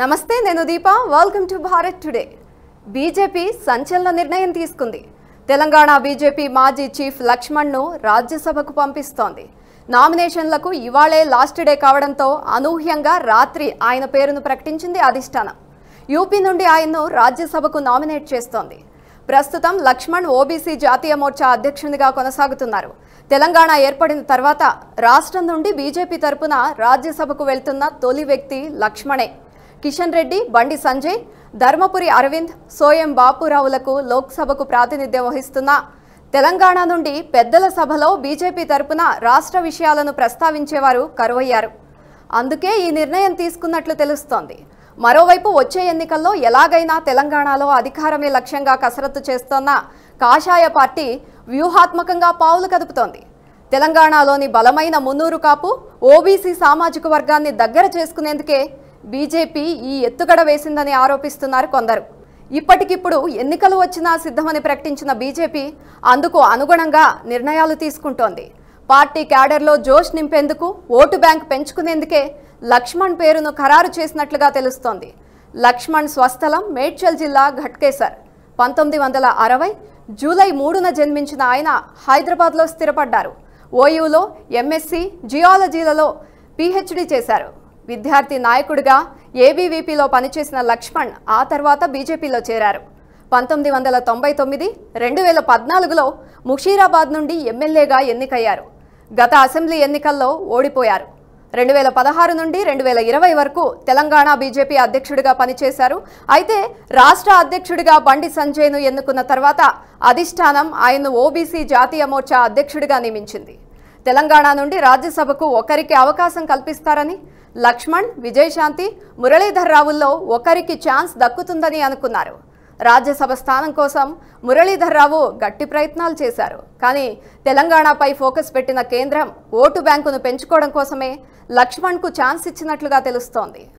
నమస్తే నేను Deepa welcome to Bharat today BJP సంచలన నిర్ణయం తీసుకుంది తెలంగాణ బీజేపీ మాజీ చీఫ్ లక్ష్మణ్ను రాజ్యసభకు పంపిస్తోంది నామినేషన్లకు ఇవాళే లాస్ట్ డే కావడంతో అనూహ్యంగా రాత్రి ఆయన పేరును ప్రకటించింది అధిష్టానం యూపీ నుండి ఆయన్ను రాజ్యసభకు నామినేట్ చేస్తోంది ప్రస్తుతం లక్ష్మణ్ ఓబీసీ జాతీయ మోర్చా అధ్యక్షునిగా కొనసాగుతున్నారు తెలంగాణ ఏర్పడిన తర్వాత రాష్ట్రం నుండి బీజేపీ తరపున రాజ్యసభకు వెళ్తున్న తొలి వ్యక్తి లక్ష్మణే కిషన్ రెడ్డి బండి సంజయ్ ధర్మపురి అరవింద్ సోయం బాపురావులకు లోక్సభకు ప్రాతినిధ్యం వహిస్తున్న తెలంగాణ నుండి పెద్దల సభలో బీజేపీ తరపున రాష్ట్ర విషయాలను ప్రస్తావించేవారు కరువయ్యారు అందుకే ఈ నిర్ణయం తీసుకున్నట్లు తెలుస్తోంది మరోవైపు వచ్చే ఎన్నికల్లో ఎలాగైనా తెలంగాణలో అధికారమే లక్ష్యంగా కసరత్తు చేస్తోన్న కాషాయ పార్టీ వ్యూహాత్మకంగా పావులు కదుపుతోంది తెలంగాణలోని బలమైన మున్నూరు కాపు ఓబీసీ సామాజిక వర్గాన్ని దగ్గర చేసుకునేందుకే బీజేపీ ఈ ఎత్తుగడ వేసిందని ఆరోపిస్తున్నారు కొందరు ఇప్పటికిప్పుడు ఎన్నికలు వచ్చినా సిద్ధమని ప్రకటించిన బీజేపీ అందుకు అనుగుణంగా నిర్ణయాలు తీసుకుంటోంది పార్టీ క్యాడర్లో జోష్ నింపేందుకు ఓటు బ్యాంక్ పెంచుకునేందుకే లక్ష్మణ్ పేరును ఖరారు చేసినట్లుగా తెలుస్తోంది లక్ష్మణ్ స్వస్థలం మేడ్చల్ జిల్లా ఘట్కేసర్ పంతొమ్మిది వందల అరవై జూలై మూడున జన్మించిన ఆయన హైదరాబాద్లో స్థిరపడ్డారు ఓయూలో ఎంఎస్సీ జియాలజీలలో పీహెచ్డీ చేశారు విద్యార్థి నాయకుడిగా ఏబీవీపీలో పనిచేసిన లక్ష్మణ్ ఆ తర్వాత బీజేపీలో చేరారు పంతొమ్మిది వందల తొంభై తొమ్మిది రెండు వేల పద్నాలుగులో ముషీరాబాద్ నుండి ఎమ్మెల్యేగా ఎన్నికయ్యారు గత అసెంబ్లీ ఎన్నికల్లో ఓడిపోయారు రెండు వేల పదహారు నుండి రెండు వేల ఇరవై వరకు తెలంగాణ బీజేపీ అధ్యక్షుడిగా పనిచేశారు అయితే రాష్ట్ర అధ్యక్షుడిగా బండి సంజయ్ను ఎన్నుకున్న తర్వాత అధిష్టానం ఆయన్ను ఓబీసీ జాతీయ మోర్చా అధ్యక్షుడిగా నియమించింది తెలంగాణ నుండి రాజ్యసభకు ఒకరికి అవకాశం కల్పిస్తారని లక్ష్మణ్ విజయశాంతి మురళీధర్ రావుల్లో ఒకరికి ఛాన్స్ దక్కుతుందని అనుకున్నారు రాజ్యసభ స్థానం కోసం మురళీధర్ రావు గట్టి ప్రయత్నాలు చేశారు కానీ తెలంగాణపై ఫోకస్ పెట్టిన కేంద్రం ఓటు బ్యాంకును పెంచుకోవడం కోసమే లక్ష్మణ్కు ఛాన్స్ ఇచ్చినట్లుగా తెలుస్తోంది